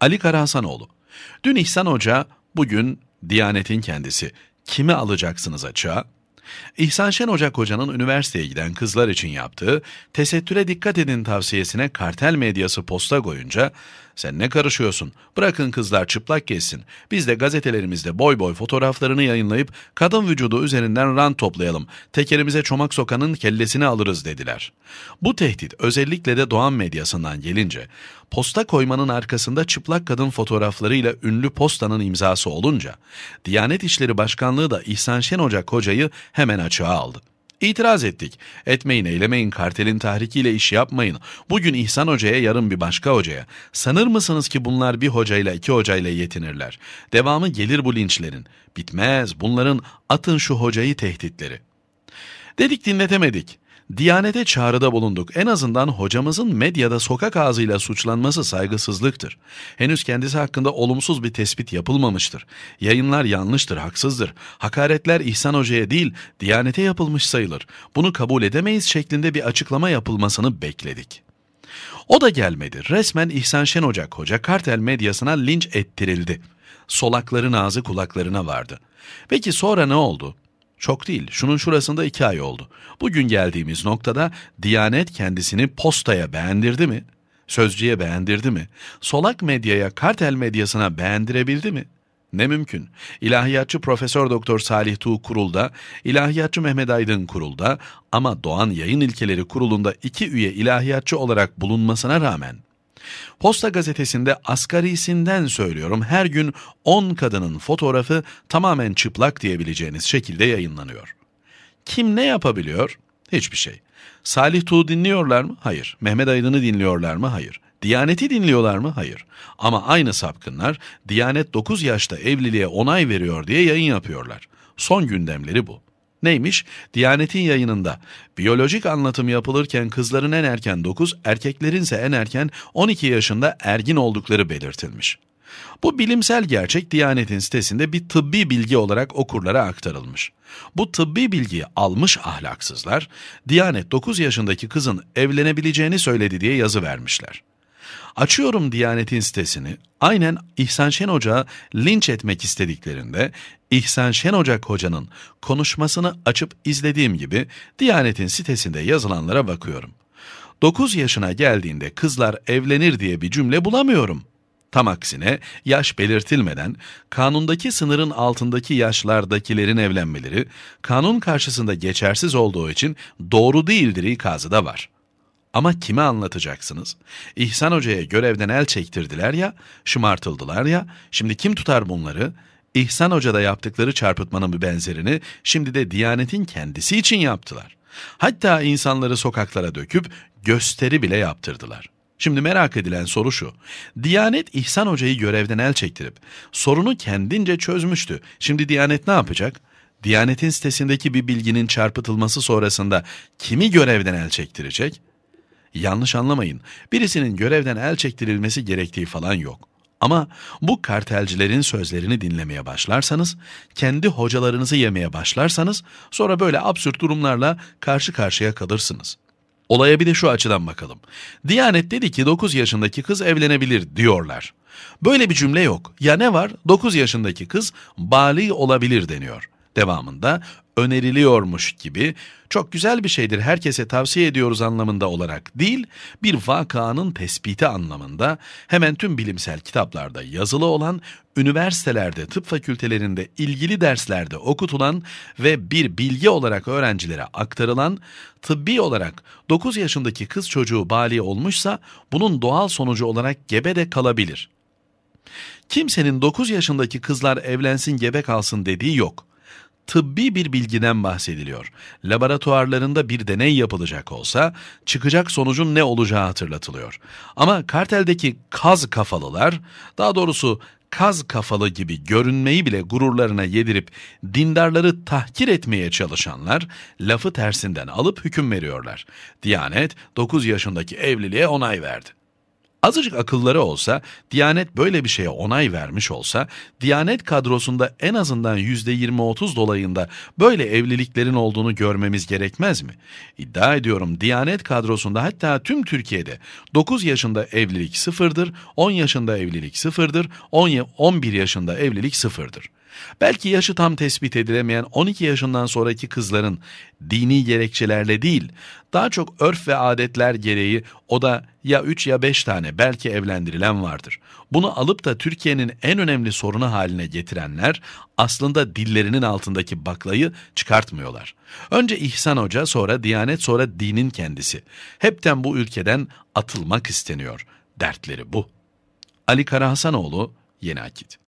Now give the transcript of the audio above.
Ali Karahasanoğlu. Dün İhsan Hoca, bugün Diyanet'in kendisi. Kimi alacaksınız açığa? İhsan Şen Ocak Hoca'nın üniversiteye giden kızlar için yaptığı tesettüre dikkat edin tavsiyesine kartel medyası posta koyunca sen ne karışıyorsun? Bırakın kızlar çıplak gezsin. Biz de gazetelerimizde boy boy fotoğraflarını yayınlayıp kadın vücudu üzerinden rant toplayalım. Tekerimize çomak sokanın kellesini alırız dediler. Bu tehdit özellikle de Doğan medyasından gelince posta koymanın arkasında çıplak kadın fotoğraflarıyla ünlü postanın imzası olunca Diyanet İşleri Başkanlığı da İhsan Şen Ocak Hoca'yı hemen açığa aldı. İtiraz ettik. Etmeyin, eylemeyin, kartelin tahrikiyle iş yapmayın. Bugün İhsan Hoca'ya, yarın bir başka hocaya. Sanır mısınız ki bunlar bir hocayla, iki hocayla yetinirler? Devamı gelir bu linçlerin. Bitmez bunların atın şu hocayı tehditleri. Dedik dinletemedik. Diyanete çağrıda bulunduk. En azından hocamızın medyada sokak ağzıyla suçlanması saygısızlıktır. Henüz kendisi hakkında olumsuz bir tespit yapılmamıştır. Yayınlar yanlıştır, haksızdır. Hakaretler İhsan Hoca'ya değil, Diyanete yapılmış sayılır. Bunu kabul edemeyiz şeklinde bir açıklama yapılmasını bekledik. O da gelmedi. Resmen İhsan Şen Ocak Hoca kartel medyasına linç ettirildi. Solakların ağzı kulaklarına vardı. Peki sonra ne oldu? Çok değil, şunun şurasında iki ay oldu. Bugün geldiğimiz noktada Diyanet kendisini postaya beğendirdi mi? Sözcüye beğendirdi mi? Solak medyaya, kartel medyasına beğendirebildi mi? Ne mümkün. İlahiyatçı Profesör Doktor Salih Tuğ kurulda, İlahiyatçı Mehmet Aydın kurulda ama Doğan Yayın İlkeleri kurulunda iki üye ilahiyatçı olarak bulunmasına rağmen Posta gazetesinde asgarisinden söylüyorum her gün 10 kadının fotoğrafı tamamen çıplak diyebileceğiniz şekilde yayınlanıyor. Kim ne yapabiliyor? Hiçbir şey. Salih Tuğ dinliyorlar mı? Hayır. Mehmet Aydın'ı dinliyorlar mı? Hayır. Diyaneti dinliyorlar mı? Hayır. Ama aynı sapkınlar Diyanet 9 yaşta evliliğe onay veriyor diye yayın yapıyorlar. Son gündemleri bu. Neymiş? Diyanet'in yayınında biyolojik anlatım yapılırken kızların en erken 9, erkeklerinse en erken 12 yaşında ergin oldukları belirtilmiş. Bu bilimsel gerçek Diyanet'in sitesinde bir tıbbi bilgi olarak okurlara aktarılmış. Bu tıbbi bilgiyi almış ahlaksızlar, Diyanet 9 yaşındaki kızın evlenebileceğini söyledi diye yazı vermişler. Açıyorum Diyanet'in sitesini. Aynen İhsan Şen Hoca linç etmek istediklerinde İhsan Şen Hoca hocanın konuşmasını açıp izlediğim gibi Diyanet'in sitesinde yazılanlara bakıyorum. 9 yaşına geldiğinde kızlar evlenir diye bir cümle bulamıyorum. Tam aksine yaş belirtilmeden kanundaki sınırın altındaki yaşlardakilerin evlenmeleri kanun karşısında geçersiz olduğu için doğru değildir ikazı da var.'' Ama kime anlatacaksınız? İhsan Hoca'ya görevden el çektirdiler ya, şımartıldılar ya, şimdi kim tutar bunları? İhsan Hoca'da yaptıkları çarpıtmanın bir benzerini şimdi de Diyanet'in kendisi için yaptılar. Hatta insanları sokaklara döküp gösteri bile yaptırdılar. Şimdi merak edilen soru şu. Diyanet İhsan Hoca'yı görevden el çektirip sorunu kendince çözmüştü. Şimdi Diyanet ne yapacak? Diyanetin sitesindeki bir bilginin çarpıtılması sonrasında kimi görevden el çektirecek? Yanlış anlamayın. Birisinin görevden el çektirilmesi gerektiği falan yok. Ama bu kartelcilerin sözlerini dinlemeye başlarsanız, kendi hocalarınızı yemeye başlarsanız sonra böyle absürt durumlarla karşı karşıya kalırsınız. Olaya bir de şu açıdan bakalım. Diyanet dedi ki 9 yaşındaki kız evlenebilir diyorlar. Böyle bir cümle yok. Ya ne var? 9 yaşındaki kız bali olabilir deniyor. Devamında öneriliyormuş gibi çok güzel bir şeydir herkese tavsiye ediyoruz anlamında olarak değil, bir vakanın tespiti anlamında hemen tüm bilimsel kitaplarda yazılı olan, üniversitelerde, tıp fakültelerinde ilgili derslerde okutulan ve bir bilgi olarak öğrencilere aktarılan, tıbbi olarak 9 yaşındaki kız çocuğu bali olmuşsa bunun doğal sonucu olarak gebe de kalabilir. Kimsenin 9 yaşındaki kızlar evlensin gebe kalsın dediği yok tıbbi bir bilgiden bahsediliyor. Laboratuvarlarında bir deney yapılacak olsa çıkacak sonucun ne olacağı hatırlatılıyor. Ama karteldeki kaz kafalılar, daha doğrusu kaz kafalı gibi görünmeyi bile gururlarına yedirip dindarları tahkir etmeye çalışanlar lafı tersinden alıp hüküm veriyorlar. Diyanet 9 yaşındaki evliliğe onay verdi. Azıcık akılları olsa, Diyanet böyle bir şeye onay vermiş olsa, Diyanet kadrosunda en azından %20-30 dolayında böyle evliliklerin olduğunu görmemiz gerekmez mi? İddia ediyorum Diyanet kadrosunda hatta tüm Türkiye'de 9 yaşında evlilik sıfırdır, 10 yaşında evlilik sıfırdır, 11 yaşında evlilik sıfırdır. Belki yaşı tam tespit edilemeyen 12 yaşından sonraki kızların dini gerekçelerle değil, daha çok örf ve adetler gereği o da ya 3 ya 5 tane belki evlendirilen vardır. Bunu alıp da Türkiye'nin en önemli sorunu haline getirenler aslında dillerinin altındaki baklayı çıkartmıyorlar. Önce İhsan Hoca sonra Diyanet sonra dinin kendisi. Hepten bu ülkeden atılmak isteniyor. Dertleri bu. Ali Karahasanoğlu, Yeni Akit.